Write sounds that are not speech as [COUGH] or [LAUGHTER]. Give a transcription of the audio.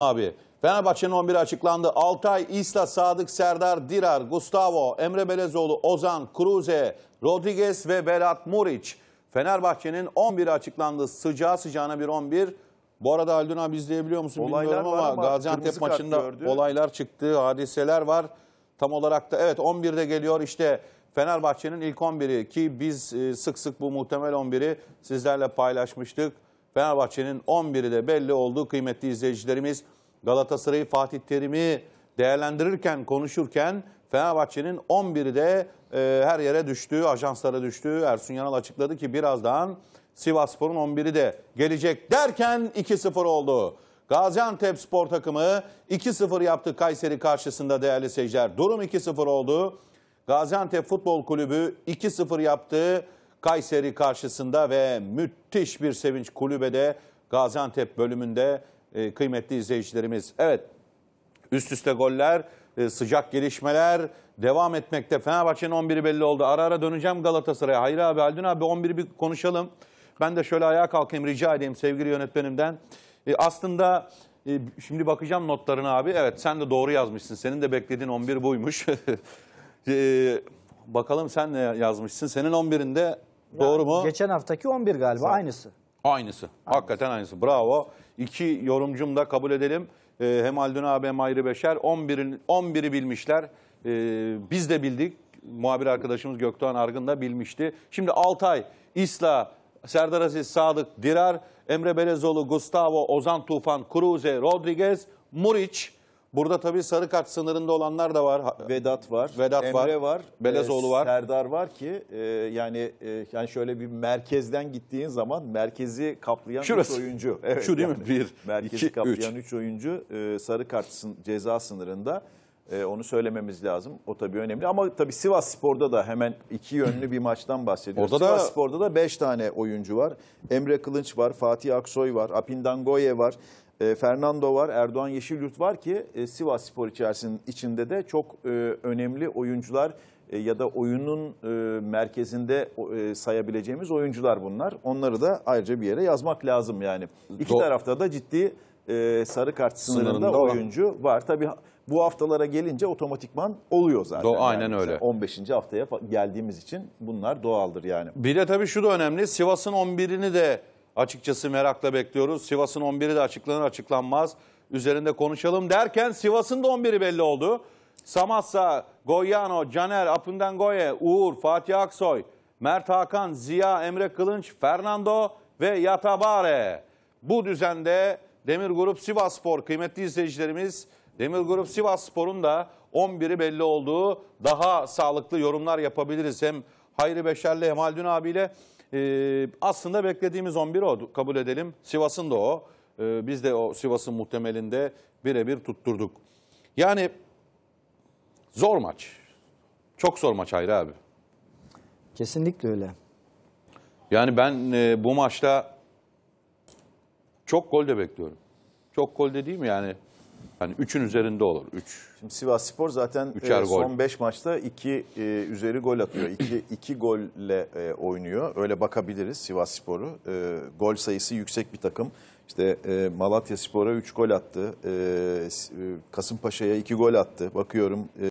abi. Fenerbahçe'nin 11 açıklandı. Altay, İsla, Sadık, Serdar, Dirar, Gustavo, Emre Belezoğlu, Ozan, Cruze, Rodriguez ve Berat Muriç. Fenerbahçe'nin 11 açıklandı. Sıcağı sıcağına bir 11. Bu arada Haldun abi izleyebiliyor musun olaylar bilmiyorum ama, ama Gaziantep maçında olaylar çıktı, hadiseler var. Tam olarak da evet 11'de geliyor işte Fenerbahçe'nin ilk 11'i ki biz e, sık sık bu muhtemel 11'i sizlerle paylaşmıştık. Fenerbahçe'nin 11'i de belli olduğu kıymetli izleyicilerimiz Galatasaray'ı Fatih Terim'i değerlendirirken, konuşurken Fenerbahçe'nin 11'i de e, her yere düştüğü, ajanslara düştüğü Ersun Yanal açıkladı ki birazdan Sivasspor'un 11'i de gelecek derken 2-0 oldu. Gaziantep spor takımı 2-0 yaptı Kayseri karşısında değerli seyirciler. Durum 2-0 oldu. Gaziantep Futbol Kulübü 2-0 yaptı. Kayseri karşısında ve müthiş bir sevinç kulübede Gaziantep bölümünde e, kıymetli izleyicilerimiz. Evet üst üste goller, e, sıcak gelişmeler devam etmekte. Fenerbahçe'nin 11'i belli oldu. Ara ara döneceğim Galatasaray'a. Hayır abi Haldun abi 11'i bir konuşalım. Ben de şöyle ayağa kalkayım rica edeyim sevgili yönetmenimden. E, aslında e, şimdi bakacağım notlarını abi. Evet sen de doğru yazmışsın. Senin de beklediğin 11 buymuş. [LAUGHS] e, bakalım sen ne yazmışsın. Senin 11'inde Doğru mu? Geçen haftaki 11 galiba aynısı. Aynısı. Hakikaten aynısı. Bravo. İki yorumcum da kabul edelim. Ee, hem Aldun abi hem Ayrı Beşer. 11'in 11'i bilmişler. Ee, biz de bildik. Muhabir arkadaşımız Gökdoğan Argın da bilmişti. Şimdi Altay, İsla, Serdar Aziz, Sadık, Dirar, Emre Belezoğlu, Gustavo, Ozan Tufan, Kruze, Rodriguez, Muriç, Burada tabii sarı kart sınırında olanlar da var. Vedat var. Vedat Emre var. var Belezoğlu e, var. Serdar var ki e, yani e, yani şöyle bir merkezden gittiğin zaman merkezi kaplayan 3 oyuncu. Evet, Şu değil yani, mi? 1, Merkezi kaplayan 3 oyuncu e, sarı kart sın ceza sınırında. E, onu söylememiz lazım. O tabii önemli. Ama tabii Sivas Spor'da da hemen iki yönlü bir maçtan bahsediyoruz. Orada Sivas da... Spor'da da beş tane oyuncu var. Emre Kılınç var, Fatih Aksoy var, Apindangoye var. E, Fernando var, Erdoğan Yeşilyurt var ki e, Sivas Spor içerisinin içinde de çok e, önemli oyuncular ya da oyunun merkezinde sayabileceğimiz oyuncular bunlar. Onları da ayrıca bir yere yazmak lazım yani. İki Do tarafta da ciddi sarı kart sınırında, sınırında oyuncu olan. var. Tabii bu haftalara gelince otomatikman oluyor zaten. Do yani aynen öyle. 15. haftaya geldiğimiz için bunlar doğaldır yani. Bir de tabii şu da önemli. Sivas'ın 11'ini de Açıkçası merakla bekliyoruz. Sivas'ın 11'i de açıklanır açıklanmaz. Üzerinde konuşalım derken Sivas'ın da 11'i belli oldu. Samassa, Goyano, Caner, Apındangoye, Uğur, Fatih Aksoy, Mert Hakan, Ziya, Emre Kılınç, Fernando ve Yatabare. Bu düzende Demir Grup Sivas Spor kıymetli izleyicilerimiz Demir Grup Sivas Spor'un da 11'i belli olduğu daha sağlıklı yorumlar yapabiliriz. Hem Hayri Beşer'le Emaldün abiyle e, aslında beklediğimiz 11 o kabul edelim. Sivas'ın da o. E, biz de o Sivas'ın muhtemelinde birebir tutturduk. Yani zor maç. Çok zor maç Hayri abi. Kesinlikle öyle. Yani ben e, bu maçta çok gol de bekliyorum. Çok gol de değil mi yani? Hani 3'ün üzerinde olur. 3. Şimdi Sivas Spor zaten e, son 5 maçta 2 e, üzeri gol atıyor. 2 2 [CLEARS THROAT] golle e, oynuyor. Öyle bakabiliriz Sivas Spor'u. E, gol sayısı yüksek bir takım. İşte e, Malatya Spor'a 3 gol attı. E, e Kasımpaşa'ya 2 gol attı. Bakıyorum e,